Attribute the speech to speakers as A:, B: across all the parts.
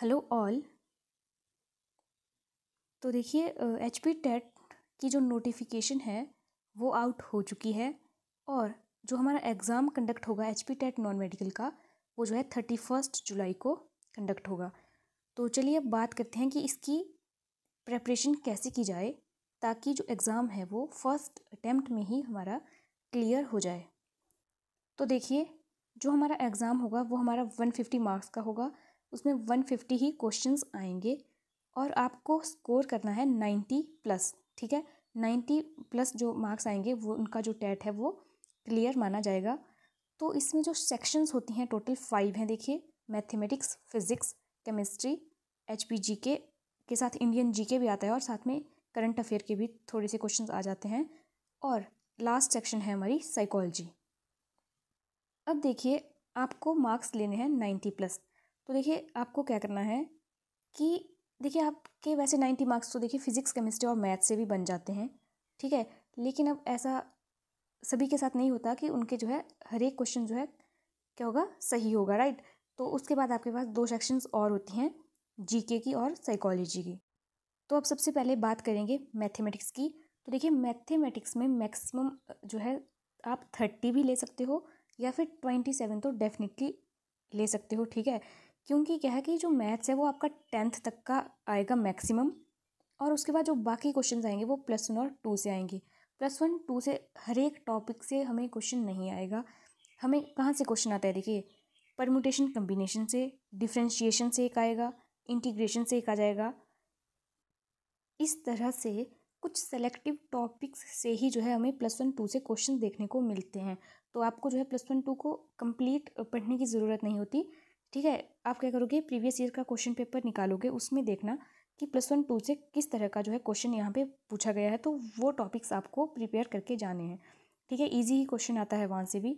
A: hello all तो देखिए H P TET की जो नोटिफिकेशन है वो आउट हो चुकी है और जो हमारा एग्ज़ाम कंडक्ट होगा H P TET non medical का वो जो है थर्टी फर्स्ट जुलाई को कंडक्ट होगा तो चलिए अब बात करते हैं कि इसकी प्रेपरेशन कैसे की जाए ताकि जो एग्ज़ाम है वो फर्स्ट अटैम्प्ट में ही हमारा क्लियर हो जाए तो देखिए जो हमारा एग्ज़ाम होगा वो हमारा वन फिफ्टी मार्क्स का होगा उसमें वन फिफ्टी ही क्वेश्चन आएंगे और आपको स्कोर करना है नाइन्टी प्लस ठीक है नाइन्टी प्लस जो मार्क्स आएंगे वो उनका जो टेट है वो क्लियर माना जाएगा तो इसमें जो सेक्शंस होती हैं टोटल फाइव हैं देखिए mathematics physics chemistry H P G K के साथ इंडियन जी के भी आता है और साथ में करंट अफेयर के भी थोड़े से क्वेश्चन आ जाते हैं और लास्ट सेक्शन है हमारी साइकोलॉजी अब देखिए आपको मार्क्स लेने हैं नाइन्टी प्लस तो देखिए आपको क्या करना है कि देखिए आपके वैसे नाइन्टी मार्क्स तो देखिए फिज़िक्स केमिस्ट्री और मैथ से भी बन जाते हैं ठीक है लेकिन अब ऐसा सभी के साथ नहीं होता कि उनके जो है हर एक क्वेश्चन जो है क्या होगा सही होगा राइट तो उसके बाद आपके पास दो सेक्शंस और होती हैं जीके की और साइकोलॉजी की तो अब सबसे पहले बात करेंगे मैथमेटिक्स की तो देखिए मैथमेटिक्स में मैक्सिमम जो है आप थर्टी भी ले सकते हो या फिर ट्वेंटी सेवन तो डेफिनेटली ले सकते हो ठीक है क्योंकि क्या है कि जो मैथ्स है वो आपका टेंथ तक का आएगा मैक्सिमम और उसके बाद जो बाकी क्वेश्चन आएंगे वो प्लस वन और टू से आएंगे प्लस वन टू से हर एक टॉपिक से हमें क्वेश्चन नहीं आएगा हमें कहाँ से क्वेश्चन आता है देखिए परम्यूटेशन कम्बिनेशन से डिफ्रेंशिएशन से एक आएगा इंटीग्रेशन से एक आ जाएगा इस तरह से कुछ सेलेक्टिव टॉपिक्स से ही जो है हमें प्लस वन टू से क्वेश्चन देखने को मिलते हैं तो आपको जो है प्लस वन टू को कंप्लीट पढ़ने की ज़रूरत नहीं होती ठीक है आप क्या करोगे प्रीवियस ईयर का क्वेश्चन पेपर निकालोगे उसमें देखना कि प्लस वन टू से किस तरह का जो है क्वेश्चन यहाँ पे पूछा गया है तो वो टॉपिक्स आपको प्रिपेयर करके जाने हैं ठीक है ईजी ही क्वेश्चन आता है वहाँ से भी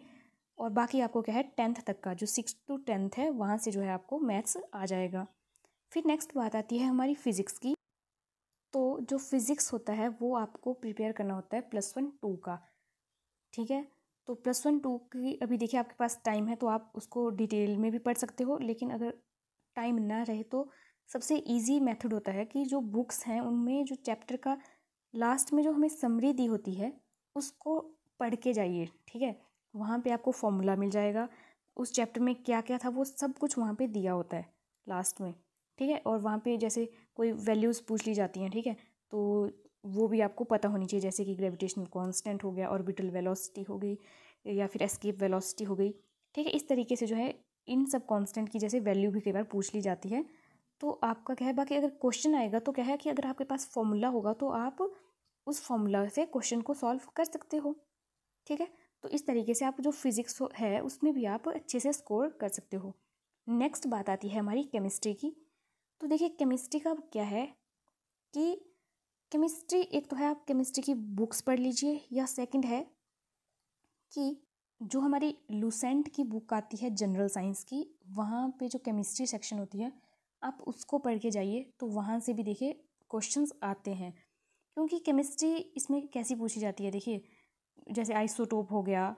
A: और बाकी आपको क्या है टेंथ तक का जो सिक्स टू टेंथ है वहाँ से जो है आपको मैथ्स आ जाएगा फिर नेक्स्ट बात आती है हमारी फ़िज़िक्स की तो जो फिज़िक्स होता है वो आपको प्रिपेयर करना होता है प्लस वन टू का ठीक है तो प्लस वन टू की अभी देखिए आपके पास टाइम है तो आप उसको डिटेल में भी पढ़ सकते हो लेकिन अगर टाइम ना रहे तो सबसे इजी मेथड होता है कि जो बुक्स हैं उनमें जो चैप्टर का लास्ट में जो हमें समरी दी होती है उसको पढ़ के जाइए ठीक है वहाँ पे आपको फॉर्मूला मिल जाएगा उस चैप्टर में क्या क्या था वो सब कुछ वहाँ पे दिया होता है लास्ट में ठीक है और वहाँ पे जैसे कोई वैल्यूज़ पूछ ली जाती हैं ठीक है तो वो भी आपको पता होनी चाहिए जैसे कि ग्रेविटेशनल कांस्टेंट हो गया ऑर्बिटल वेलोसिटी हो गई या फिर एस्केप वेलोसिटी हो गई ठीक है इस तरीके से जो है इन सब कांस्टेंट की जैसे वैल्यू भी कई बार पूछ ली जाती है तो आपका क्या है बाकी अगर क्वेश्चन आएगा तो क्या है कि अगर आपके पास फॉर्मूला होगा तो आप उस फॉर्मूला से क्वेश्चन को सॉल्व कर सकते हो ठीक है तो इस तरीके से आप जो फिज़िक्स है उसमें भी आप अच्छे से स्कोर कर सकते हो नेक्स्ट बात आती है हमारी केमिस्ट्री की तो देखिए केमिस्ट्री का क्या है कि केमिस्ट्री एक तो है आप केमिस्ट्री की बुक्स पढ़ लीजिए या सेकंड है कि जो हमारी लूसेंट की बुक आती है जनरल साइंस की वहाँ पे जो केमिस्ट्री सेक्शन होती है आप उसको पढ़ के जाइए तो वहाँ से भी देखिए क्वेश्चन आते हैं क्योंकि केमिस्ट्री इसमें कैसी पूछी जाती है देखिए जैसे आइसोटोप हो गया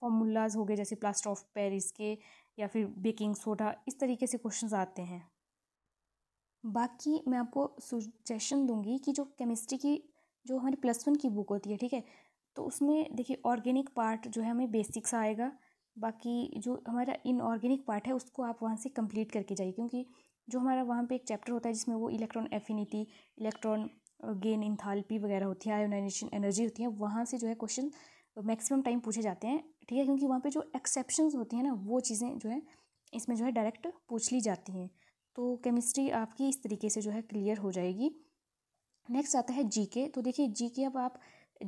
A: फॉर्मूलाज हो गए जैसे प्लास्टर ऑफ पेरिस के या फिर बेकिंग सोडा इस तरीके से क्वेश्चंस आते हैं बाकी मैं आपको सुजेशन दूंगी कि जो केमिस्ट्री की जो हमारी प्लस वन की बुक होती है ठीक है तो उसमें देखिए ऑर्गेनिक पार्ट जो है हमें बेसिक्स आएगा बाकी जो हमारा इनऑर्गेनिक पार्ट है उसको आप वहाँ से कंप्लीट करके जाइए क्योंकि जो हमारा वहाँ पे एक चैप्टर होता है जिसमें वो electron affinity electron gain enthalpy वगैरह होती है आयोनाइजेशन एनर्जी होती है वहाँ से जो है क्वेश्चन मैक्सिमम टाइम पूछे जाते हैं ठीक है क्योंकि वहाँ पर जो एक्सेप्शन होती हैं ना वो चीज़ें जो है इसमें जो है डायरेक्ट पूछ ली जाती हैं तो केमिस्ट्री आपकी इस तरीके से जो है क्लियर हो जाएगी नेक्स्ट आता है जीके तो देखिए जीके अब आप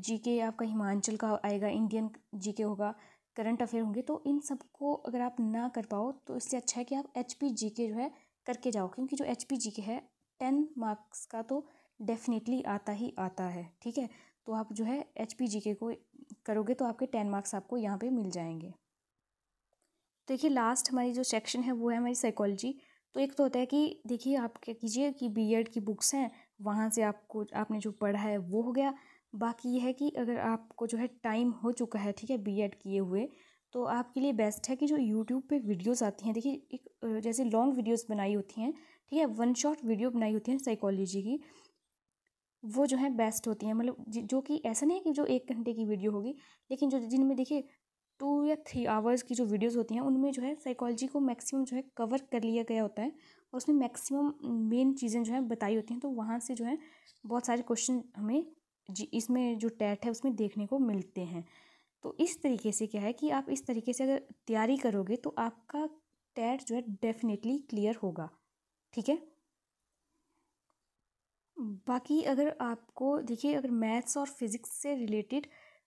A: जीके आपका हिमाचल का आएगा Indian G K current affair होंगे तो इन सबको अगर आप ना कर पाओ तो इससे अच्छा है कि आप एच पी जी के जो है करके जाओ क्योंकि जो एच पी जी के है टेन मार्क्स का तो डेफिनेटली आता ही आता है ठीक है तो आप जो है एच पी जी के को करोगे तो आपके टेन मार्क्स आपको यहाँ पे मिल जाएंगे देखिए लास्ट हमारी जो सेक्शन है वो है हमारी साइकोलॉजी तो एक तो होता है कि देखिए आप क्या कीजिए कि एड की बुक्स हैं वहाँ से आपको आपने जो पढ़ा है वो हो गया बाकी यह है कि अगर आपको जो है टाइम हो चुका है ठीक है एड किए हुए तो आपके लिए बेस्ट है कि जो यूट्यूब पे वीडियोस आती हैं देखिए एक जैसे लॉन्ग वीडियोस बनाई होती हैं ठीक है वन शॉट वीडियो बनाई होती हैं साइकोलॉजी की वो जो है बेस्ट होती हैं मतलब जो कि ऐसा नहीं है कि जो एक घंटे की वीडियो होगी लेकिन जो जिनमें देखिए टू या थ्री आवर्स की जो वीडियोस होती हैं उनमें जो है साइकोलॉजी को मैक्सिमम जो है कवर कर लिया गया होता है और उसमें मैक्सिमम मेन चीज़ें जो है बताई होती हैं तो वहाँ से जो है बहुत सारे क्वेश्चन हमें जी इसमें जो टैट है उसमें देखने को मिलते हैं तो इस तरीके से क्या है कि आप इस तरीके से अगर तैयारी करोगे तो आपका टैट जो है डेफिनेटली क्लियर होगा ठीक है बाकी अगर आपको देखिए अगर मैथ्स और फिज़िक्स से रिलेटेड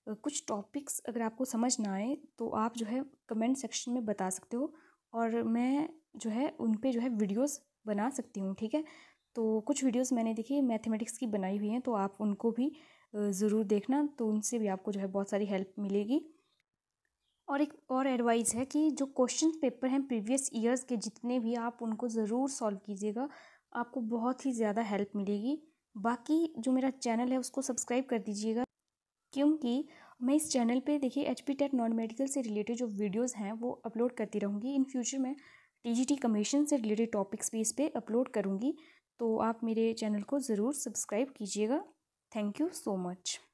A: कुछ टॉपिक्स अगर आपको समझ ना आए तो आप जो है कमेंट सेक्शन में बता सकते हो और मैं जो है उन पर जो है वीडियोस बना सकती हूँ ठीक है तो कुछ वीडियोस मैंने देखी मैथमेटिक्स की बनाई हुई हैं तो आप उनको भी ज़रूर देखना तो उनसे भी आपको जो है बहुत सारी हेल्प मिलेगी और एक और एडवाइस है कि जो क्वेश्चन पेपर हैं प्रीवियस ईयर्स के जितने भी आप उनको ज़रूर सॉल्व कीजिएगा आपको बहुत ही ज़्यादा हेल्प मिलेगी बाकी जो मेरा चैनल है उसको सब्सक्राइब कर दीजिएगा क्योंकि मैं इस चैनल पे देखिए H P TET non medical से रिलेटेड जो वीडियोस हैं वो अपलोड करती रहूँगी इन फ्यूचर मैं टी जी टी कमीशन से रिलेटेड टॉपिक्स भी इस पर अपलोड करूँगी तो आप मेरे चैनल को ज़रूर सब्सक्राइब कीजिएगा थैंक यू सो मच